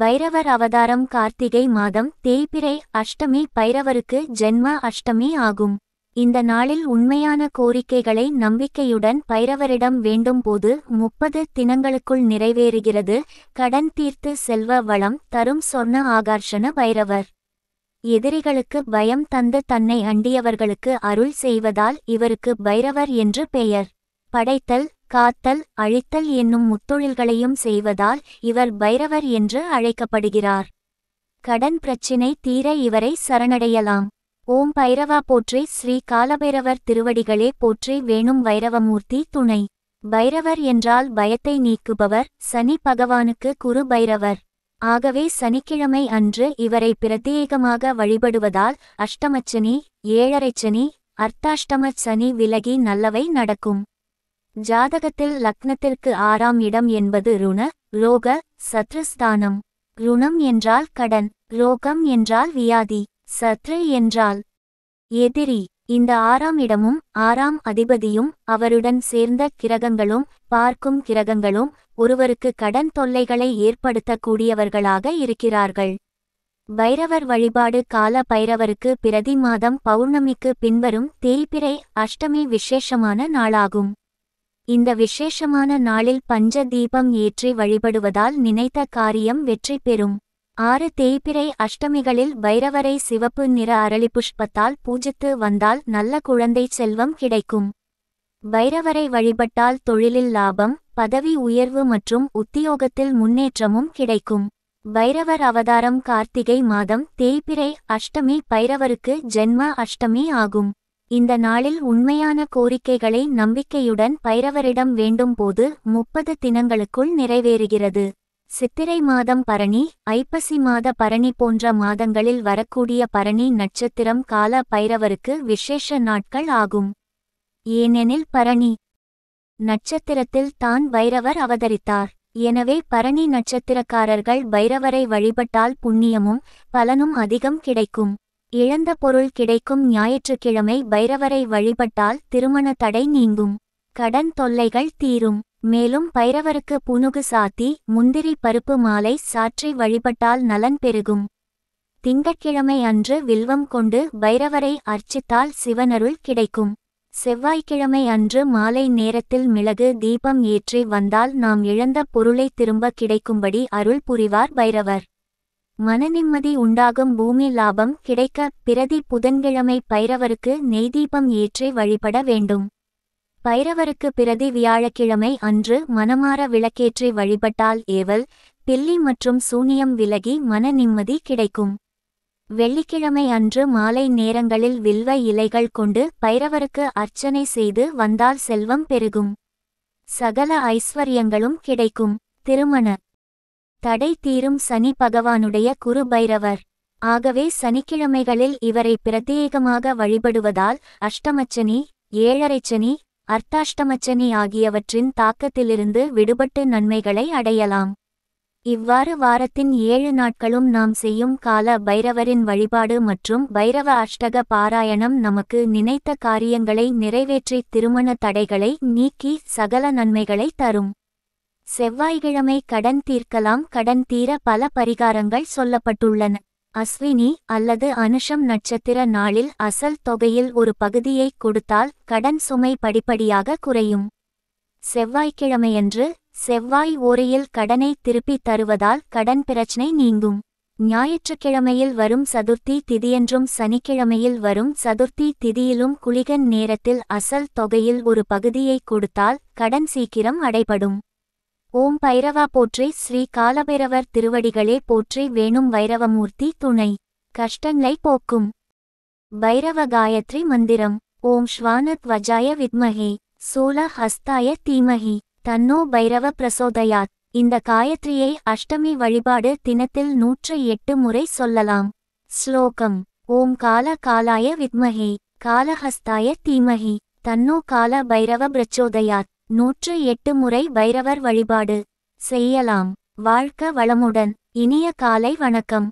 பைரவர் அவதாரம் கார்த்திகை மாதம் தேய்பிரை அஷ்டமி பைரவருக்கு ஜென்ம அஷ்டமி ஆகும் இந்த நாளில் உண்மையான கோரிக்கைகளை நம்பிக்கையுடன் பைரவரிடம் வேண்டும் போது முப்பது தினங்களுக்குள் நிறைவேறுகிறது கடன் தீர்த்து செல்வ வளம் தரும் சொன்ன ஆகர்ஷண பைரவர் எதிரிகளுக்கு பயம் தந்து தன்னை அண்டியவர்களுக்கு அருள் செய்வதால் இவருக்கு பைரவர் என்று பெயர் படைத்தல் காத்தல் அழித்தல் என்னும் முத்தொழில்களையும் செய்வதால் இவர் பைரவர் என்று அழைக்கப்படுகிறார் கடன் பிரச்சினை தீர இவரை சரணடையலாம் ஓம் பைரவா போற்றி ஸ்ரீ காலபைரவர் திருவடிகளே போற்றி வேணும் வைரவமூர்த்தி துணை பைரவர் என்றால் பயத்தை நீக்குபவர் சனி பகவானுக்கு குரு பைரவர் ஆகவே சனிக்கிழமை அன்று இவரை பிரத்யேகமாக வழிபடுவதால் அஷ்டமச்சனி ஏழரைச்சனி அர்த்தாஷ்டம சனி விலகி நல்லவை நடக்கும் ஜாதகத்தில் லக்னத்திற்கு ஆறாம் இடம் என்பது ருண ரோக சத்ருஸ்தானம் ருணம் என்றால் கடன் ரோகம் என்றால் வியாதி சத்ரு என்றால் எதிரி இந்த ஆறாம் இடமும் ஆறாம் அதிபதியும் அவருடன் சேர்ந்த கிரகங்களும் பார்க்கும் கிரகங்களும் ஒருவருக்கு கடன் தொல்லைகளை ஏற்படுத்தக்கூடியவர்களாக இருக்கிறார்கள் பைரவர் வழிபாடு கால பைரவருக்கு பிரதி மாதம் பௌர்ணமிக்கு பின்வரும் தேய்பிரை அஷ்டமி விசேஷமான நாளாகும் இந்த விசேஷமான நாளில் பஞ்ச தீபம் ஏற்றி வழிபடுவதால் நினைத்த காரியம் வெற்றி பெறும் ஆறு தேய்பிரை அஷ்டமிகளில் பைரவரை சிவப்பு நிற அரளிபுஷ்பத்தால் பூஜித்து வந்தால் நல்ல குழந்தை செல்வம் கிடைக்கும் பைரவரை வழிபட்டால் தொழிலில் லாபம் பதவி உயர்வு மற்றும் உத்தியோகத்தில் முன்னேற்றமும் கிடைக்கும் பைரவர் அவதாரம் கார்த்திகை மாதம் தேய்பிரை அஷ்டமி பைரவருக்கு ஜென்ம அஷ்டமி ஆகும் இந்த நாளில் உண்மையான கோரிக்கைகளை நம்பிக்கையுடன் பைரவரிடம் வேண்டும் போது முப்பது தினங்களுக்குள் நிறைவேறுகிறது சித்திரை மாதம் பரணி ஐப்பசி மாத பரணி போன்ற மாதங்களில் வரக்கூடிய பரணி நட்சத்திரம் கால பைரவருக்கு விசேஷ நாட்கள் ஆகும் ஏனெனில் பரணி நட்சத்திரத்தில் தான் பைரவர் அவதரித்தார் எனவே பரணி நட்சத்திரக்காரர்கள் பைரவரை வழிபட்டால் புண்ணியமும் பலனும் அதிகம் கிடைக்கும் இழந்த பொருள் கிடைக்கும் ஞாயிற்றுக்கிழமை பைரவரை வழிபட்டால் திருமண தடை நீங்கும் கடன் தொல்லைகள் தீரும் மேலும் பைரவருக்கு புனுகு சாத்தி முந்திரி பருப்பு மாலை சாற்றி வழிபட்டால் நலன் பெருகும் திங்கட்கிழமை அன்று வில்வம் கொண்டு பைரவரை அர்ச்சித்தால் சிவனருள் கிடைக்கும் செவ்வாய்க்கிழமை அன்று மாலை நேரத்தில் மிளகு தீபம் ஏற்றி வந்தால் நாம் இழந்த பொருளை திரும்ப கிடைக்கும்படி அருள் புரிவார் பைரவர் மனநிம்மதி உண்டாகும் பூமி லாபம் கிடைக்க பிரதி புதன்கிழமை பைரவருக்கு நெய்தீபம் ஏற்றி வழிபட வேண்டும் பைரவருக்கு பிரதி வியாழக்கிழமை அன்று மனமாற விளக்கேற்றி வழிபட்டால் ஏவல் பில்லி மற்றும் சூனியம் விலகி மன நிம்மதி கிடைக்கும் வெள்ளிக்கிழமை அன்று மாலை நேரங்களில் வில்வ இலைகள் கொண்டு பைரவருக்கு அர்ச்சனை செய்து வந்தால் செல்வம் பெருகும் சகல ஐஸ்வர்யங்களும் கிடைக்கும் திருமண தடை தீரும் சனி பகவானுடைய குரு பைரவர் ஆகவே சனிக்கிழமைகளில் இவரை பிரத்யேகமாக வழிபடுவதால் அஷ்டமச்சனி ஏழரைச்சனி அர்த்தாஷ்டமச்சனி ஆகியவற்றின் தாக்கத்திலிருந்து விடுபட்டு நன்மைகளை அடையலாம் இவ்வாறு வாரத்தின் ஏழு நாட்களும் நாம் செய்யும் கால பைரவரின் வழிபாடு மற்றும் பைரவ அஷ்டக பாராயணம் நமக்கு நினைத்த காரியங்களை நிறைவேற்றி திருமண தடைகளை நீக்கி சகல நன்மைகளை தரும் செவ்வாய்க்கிழமை கடன் தீர்க்கலாம் கடன் தீர பல பரிகாரங்கள் சொல்லப்பட்டுள்ளன அஸ்வினி அல்லது அனுஷம் நட்சத்திர நாளில் அசல் தொகையில் ஒரு பகுதியை கொடுத்தால் கடன் சுமை படிப்படியாக குறையும் செவ்வாய்க்கிழமையன்று செவ்வாய் ஓரையில் கடனை திருப்பி தருவதால் கடன் பிரச்சினை நீங்கும் ஞாயிற்றுக்கிழமையில் வரும் சதுர்த்தி திதியென்றும் சனிக்கிழமையில் வரும் சதுர்த்தி திதியிலும் குளிகன் நேரத்தில் அசல் தொகையில் ஒரு பகுதியை கொடுத்தால் கடன் சீக்கிரம் அடைபடும் ஓம் பைரவா போற்றி ஸ்ரீ காலபைரவர் திருவடிகளே போற்றி வேணும் வைரவமூர்த்தி துணை கஷ்டங்களை போக்கும் பைரவ காயத்ரி மந்திரம் ஓம் ஸ்வானத்வஜாய வித்மஹே சூல ஹஸ்தாய தீமஹி தன்னோ பைரவ பிரசோதயாத் இந்த காயத்ரியை அஷ்டமி வழிபாடு தினத்தில் நூற்று எட்டு முறை சொல்லலாம் ஸ்லோகம் ஓம் கால காலாய வித்மஹே காலஹஸ்தாய தீமஹி தன்னோ கால பைரவ பிரச்சோதயாத் நூற்று எட்டு முறை வைரவர் வழிபாடு செய்யலாம் வாழ்க்க வளமுடன் இனிய காலை வணக்கம்